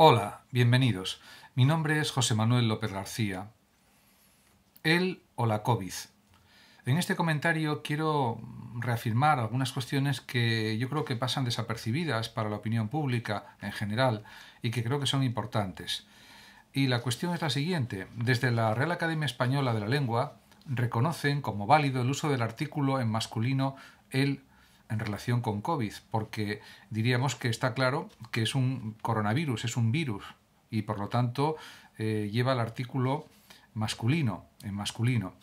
Hola, bienvenidos. Mi nombre es José Manuel López García. El o la COVID. En este comentario quiero reafirmar algunas cuestiones que yo creo que pasan desapercibidas para la opinión pública en general y que creo que son importantes. Y la cuestión es la siguiente. Desde la Real Academia Española de la Lengua reconocen como válido el uso del artículo en masculino el en relación con COVID, porque diríamos que está claro que es un coronavirus, es un virus, y por lo tanto eh, lleva el artículo masculino, en masculino.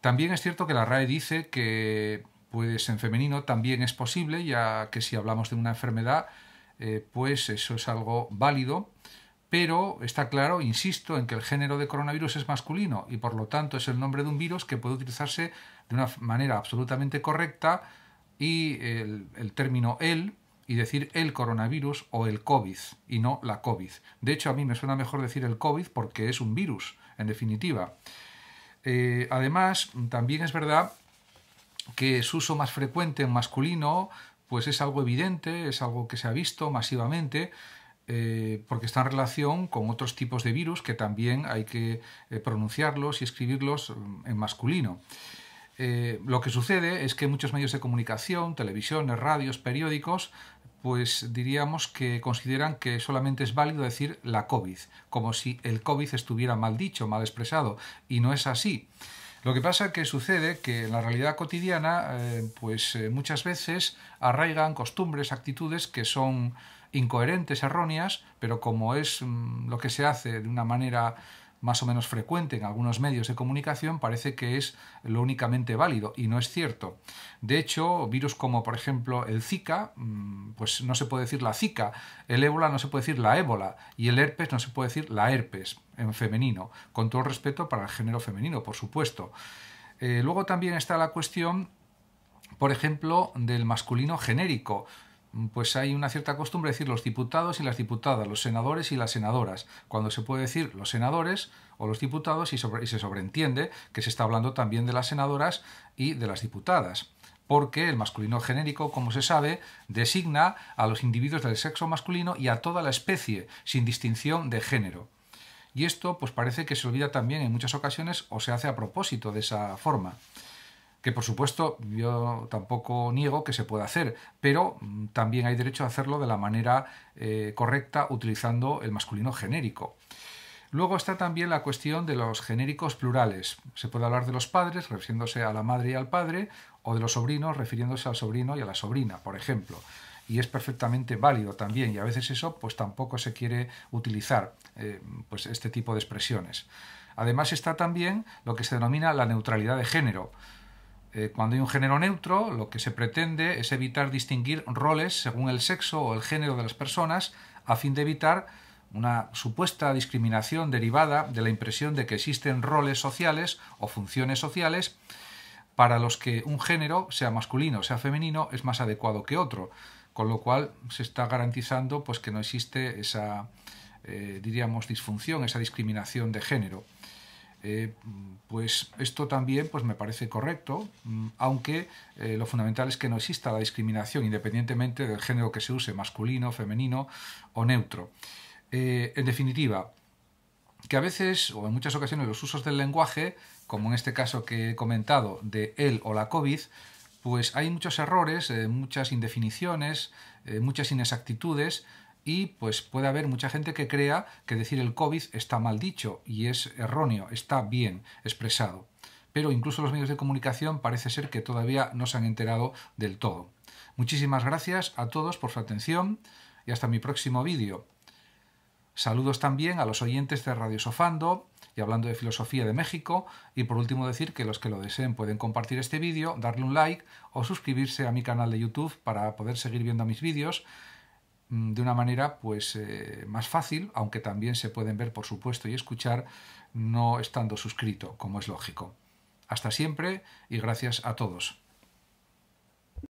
También es cierto que la RAE dice que pues en femenino también es posible, ya que si hablamos de una enfermedad, eh, pues eso es algo válido, pero está claro, insisto, en que el género de coronavirus es masculino y por lo tanto es el nombre de un virus que puede utilizarse de una manera absolutamente correcta y el, término el y decir el coronavirus o el COVID y no la COVID. De hecho, a mí me suena mejor decir el COVID porque es un virus, en definitiva. Eh, además, también es verdad que su uso más frecuente en masculino pues es algo evidente, es algo que se ha visto masivamente, eh, porque está en relación con otros tipos de virus que también hay que eh, pronunciarlos y escribirlos mm, en masculino. Eh, lo que sucede es que muchos medios de comunicación, televisiones, radios, periódicos, pues diríamos que consideran que solamente es válido decir la COVID, como si el COVID estuviera mal dicho, mal expresado, y no es así. Lo que pasa que sucede que en la realidad cotidiana, eh, pues eh, muchas veces arraigan costumbres, actitudes que son incoherentes, erróneas, pero como es mm, lo que se hace de una manera más o menos frecuente en algunos medios de comunicación parece que es lo únicamente válido y no es cierto. De hecho, virus como por ejemplo el Zika, mm, pues no se puede decir la Zika, el ébola no se puede decir la ébola y el herpes no se puede decir la herpes en femenino, con todo respeto para el género femenino, por supuesto. Eh, luego también está la cuestión, por ejemplo, del masculino genérico. Mm, pues hay una cierta costumbre de decir los diputados y las diputadas, los senadores y las senadoras, cuando se puede decir los senadores o los diputados y, y se sobreentiende que se está hablando también de las senadoras y de las diputadas porque el masculino genérico, como se sabe, designa a los individuos del sexo masculino y a toda la especie, sin distinción de género. Y esto, pues parece que se olvida también en muchas ocasiones o se hace a propósito de esa forma que por supuesto yo tampoco niego que se pueda hacer, pero mm, también hay derecho a hacerlo de la manera eh, correcta utilizando el masculino genérico. Luego está también la cuestión de los genéricos plurales. Se puede hablar de los padres refiriéndose a la madre y al padre, o de los sobrinos refiriéndose al sobrino y a la sobrina, por ejemplo. Y es perfectamente válido también, y a veces eso pues tampoco se quiere utilizar, eh, pues, este tipo de expresiones. Además está también lo que se denomina la neutralidad de género. Eh, cuando hay un género neutro, lo que se pretende es evitar distinguir roles según el sexo o el género de las personas, a fin de evitar una supuesta discriminación derivada de la impresión de que existen roles sociales o funciones sociales para los que un género, sea masculino o sea femenino, es más adecuado que otro, con lo cual se está garantizando pues, que no existe esa, eh, diríamos, disfunción, esa discriminación de género. Eh, pues esto también pues me parece correcto, mm, aunque eh, lo fundamental es que no exista la discriminación independientemente del género que se use, masculino, femenino o neutro. Eh, en definitiva, que a veces o en muchas ocasiones los usos del lenguaje, como en este caso que he comentado de él o la COVID, pues hay muchos errores, muchas indefiniciones, muchas inexactitudes, y pues puede haber mucha gente que crea que decir el COVID está mal dicho y es erróneo, está bien expresado. Pero incluso los medios de comunicación parece ser que todavía no se han enterado del todo. Muchísimas gracias a todos por su atención y hasta mi próximo vídeo. Saludos también a los oyentes de Radio Sofando y hablando de filosofía de México y por último decir que los que lo deseen pueden compartir este vídeo, darle un like o suscribirse a mi canal de YouTube para poder seguir viendo mis vídeos Mm, de una manera pues eh, más fácil, aunque también se pueden ver por supuesto y escuchar no estando suscrito, como es lógico. Hasta siempre y gracias a todos.